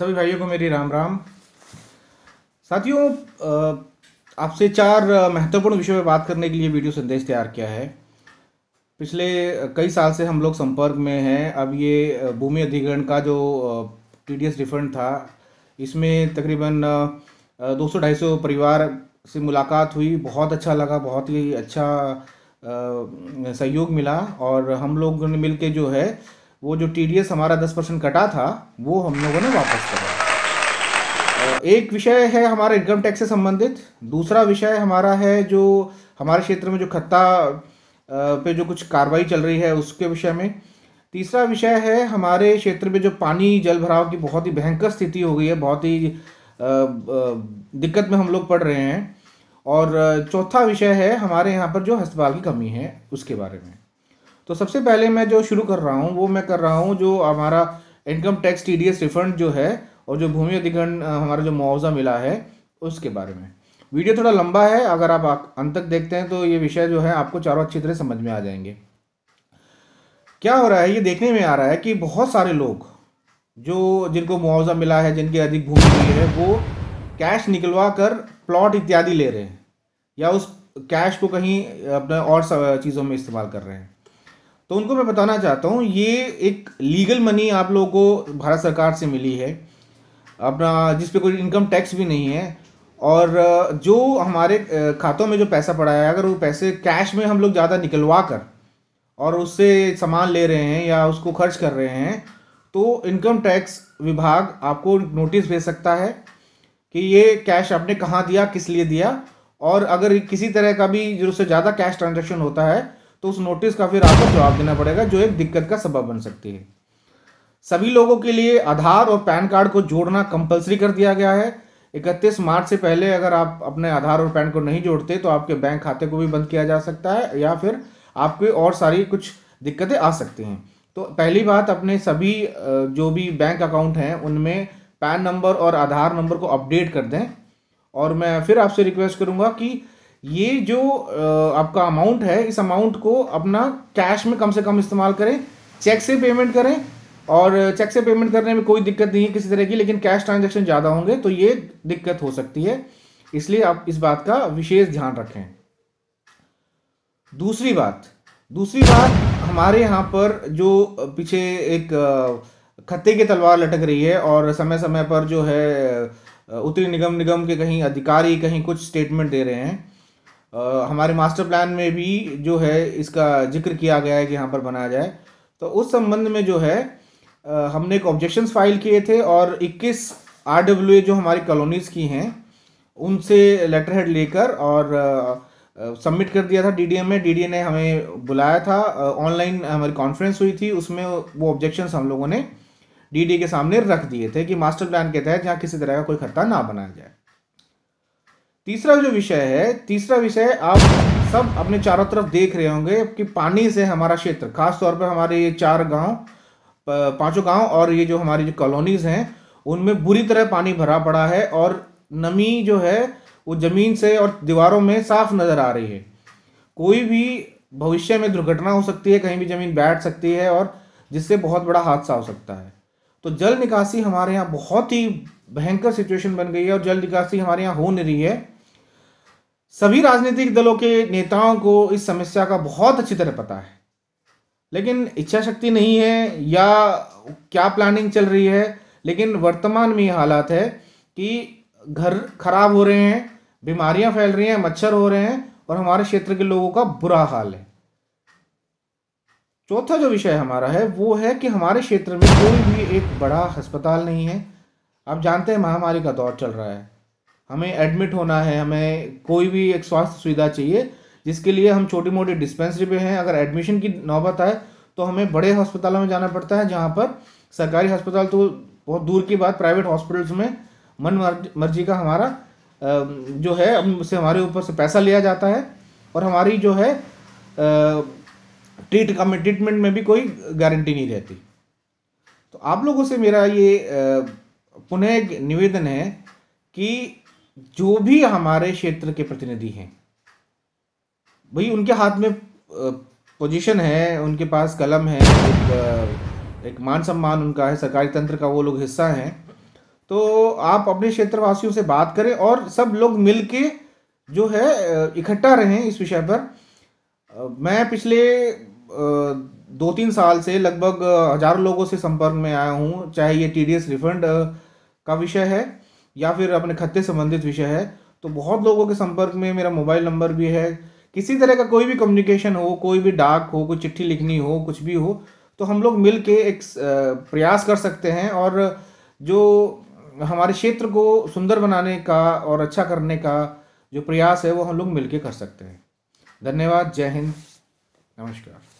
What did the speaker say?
सभी भाइयों को मेरी राम राम साथियों आपसे चार महत्वपूर्ण विषय पर बात करने के लिए वीडियो संदेश तैयार किया है पिछले कई साल से हम लोग संपर्क में हैं अब ये भूमि अधिग्रहण का जो टी डी एस रिफंड था इसमें तकरीबन दो सौ ढाई सौ परिवार से मुलाकात हुई बहुत अच्छा लगा बहुत ही अच्छा सहयोग मिला और हम लोग मिल के जो है वो जो टी हमारा दस परसेंट कटा था वो हम लोगों ने वापस करा एक विषय है हमारा इनकम टैक्स से संबंधित दूसरा विषय हमारा है जो हमारे क्षेत्र में जो खत्ता पे जो कुछ कार्रवाई चल रही है उसके विषय में तीसरा विषय है हमारे क्षेत्र में जो पानी जल भराव की बहुत ही भयंकर स्थिति हो गई है बहुत ही दिक्कत में हम लोग पड़ रहे हैं और चौथा विषय है हमारे यहाँ पर जो अस्पताल की कमी है उसके बारे में तो सबसे पहले मैं जो शुरू कर रहा हूँ वो मैं कर रहा हूँ जो हमारा इनकम टैक्स टी रिफंड जो है और जो भूमि अधिग्रहण हमारा जो मुआवजा मिला है उसके बारे में वीडियो थोड़ा लंबा है अगर आप अंत तक देखते हैं तो ये विषय जो है आपको चारों अच्छी तरह समझ में आ जाएंगे क्या हो रहा है ये देखने में आ रहा है कि बहुत सारे लोग जो जिनको मुआवजा मिला है जिनके अधिक भूमि मिली है वो कैश निकलवा कर प्लॉट इत्यादि ले रहे हैं या उस कैश को कहीं अपने और चीज़ों में इस्तेमाल कर रहे हैं तो उनको मैं बताना चाहता हूँ ये एक लीगल मनी आप लोगों को भारत सरकार से मिली है अपना जिस पे कोई इनकम टैक्स भी नहीं है और जो हमारे खातों में जो पैसा पड़ा है अगर वो पैसे कैश में हम लोग ज़्यादा निकलवा कर और उससे सामान ले रहे हैं या उसको खर्च कर रहे हैं तो इनकम टैक्स विभाग आपको नोटिस भेज सकता है कि ये कैश आपने कहाँ दिया किस लिए दिया और अगर किसी तरह का भी जो उससे ज़्यादा कैश ट्रांजेक्शन होता है तो उस नोटिस का फिर आपको जवाब देना पड़ेगा जो एक दिक्कत का सबब बन सकती है सभी लोगों के लिए आधार और पैन कार्ड को जोड़ना कंपलसरी कर दिया गया है इकतीस मार्च से पहले अगर आप अपने आधार और पैन को नहीं जोड़ते तो आपके बैंक खाते को भी बंद किया जा सकता है या फिर आपके और सारी कुछ दिक्कतें आ सकती हैं तो पहली बात अपने सभी जो भी बैंक अकाउंट हैं उनमें पैन नंबर और आधार नंबर को अपडेट कर दें और मैं फिर आपसे रिक्वेस्ट करूँगा कि ये जो आपका अमाउंट है इस अमाउंट को अपना कैश में कम से कम इस्तेमाल करें चेक से पेमेंट करें और चेक से पेमेंट करने में कोई दिक्कत नहीं है किसी तरह की लेकिन कैश ट्रांजेक्शन ज़्यादा होंगे तो ये दिक्कत हो सकती है इसलिए आप इस बात का विशेष ध्यान रखें दूसरी बात दूसरी बात हमारे यहाँ पर जो पीछे एक खत्ते की तलवार लटक रही है और समय समय पर जो है उत्तरी निगम निगम के कहीं अधिकारी कहीं कुछ स्टेटमेंट दे रहे हैं हमारे मास्टर प्लान में भी जो है इसका जिक्र किया गया है कि यहाँ पर बनाया जाए तो उस संबंध में जो है हमने एक ऑब्जेक्शन फाइल किए थे और 21 आर जो हमारी कॉलोनीज़ की हैं उनसे लेटर हेड लेकर और सबमिट कर दिया था डी में डीडीए ने हमें बुलाया था ऑनलाइन हमारी कॉन्फ्रेंस हुई थी उसमें वो ऑब्जेक्शन हम लोगों ने डीडीए के सामने रख दिए थे कि मास्टर प्लान के तहत जहाँ किसी तरह का कोई खतरा ना बनाया जाए तीसरा जो विषय है तीसरा विषय आप सब अपने चारों तरफ देख रहे होंगे कि पानी से हमारा क्षेत्र खास तौर पर हमारे ये चार गांव पांचों गांव और ये जो हमारी जो कॉलोनीज हैं उनमें बुरी तरह पानी भरा पड़ा है और नमी जो है वो ज़मीन से और दीवारों में साफ नज़र आ रही है कोई भी भविष्य में दुर्घटना हो सकती है कहीं भी ज़मीन बैठ सकती है और जिससे बहुत बड़ा हादसा हो सकता है तो जल निकासी हमारे यहाँ बहुत ही भयंकर सिचुएशन बन गई है और जल निकासी हमारे यहाँ हो नहीं रही है सभी राजनीतिक दलों के नेताओं को इस समस्या का बहुत अच्छी तरह पता है लेकिन इच्छा शक्ति नहीं है या क्या प्लानिंग चल रही है लेकिन वर्तमान में ये हालात है कि घर खराब हो रहे हैं बीमारियां फैल रही हैं मच्छर हो रहे हैं और हमारे क्षेत्र के लोगों का बुरा हाल है चौथा जो विषय हमारा है वो है कि हमारे क्षेत्र में कोई भी एक बड़ा अस्पताल नहीं है आप जानते हैं महामारी का दौर चल रहा है हमें एडमिट होना है हमें कोई भी एक स्वास्थ्य सुविधा चाहिए जिसके लिए हम छोटी मोटी डिस्पेंसरी पे हैं अगर एडमिशन की नौबत आए तो हमें बड़े हॉस्पिटलों में जाना पड़ता है जहाँ पर सरकारी अस्पताल तो बहुत दूर की बात प्राइवेट हॉस्पिटल्स में मन मर्जी का हमारा जो है उससे हमारे ऊपर से पैसा लिया जाता है और हमारी जो है ट्रीट का में ट्रीटमेंट में भी कोई गारंटी नहीं रहती तो आप लोगों से मेरा ये पुनः एक निवेदन है कि जो भी हमारे क्षेत्र के प्रतिनिधि हैं भाई उनके हाथ में पोजीशन है उनके पास कलम है एक, एक मान सम्मान उनका है सरकारी तंत्र का वो लोग हिस्सा हैं तो आप अपने क्षेत्रवासियों से बात करें और सब लोग मिल के जो है इकट्ठा रहें इस विषय पर मैं पिछले दो तीन साल से लगभग हज़ारों लोगों से संपर्क में आया हूँ चाहे ये टी रिफंड का विषय है या फिर अपने खत्ते संबंधित विषय है तो बहुत लोगों के संपर्क में मेरा मोबाइल नंबर भी है किसी तरह का कोई भी कम्युनिकेशन हो कोई भी डाक हो कोई चिट्ठी लिखनी हो कुछ भी हो तो हम लोग मिल के एक प्रयास कर सकते हैं और जो हमारे क्षेत्र को सुंदर बनाने का और अच्छा करने का जो प्रयास है वो हम लोग मिल के कर सकते हैं धन्यवाद जय हिंद नमस्कार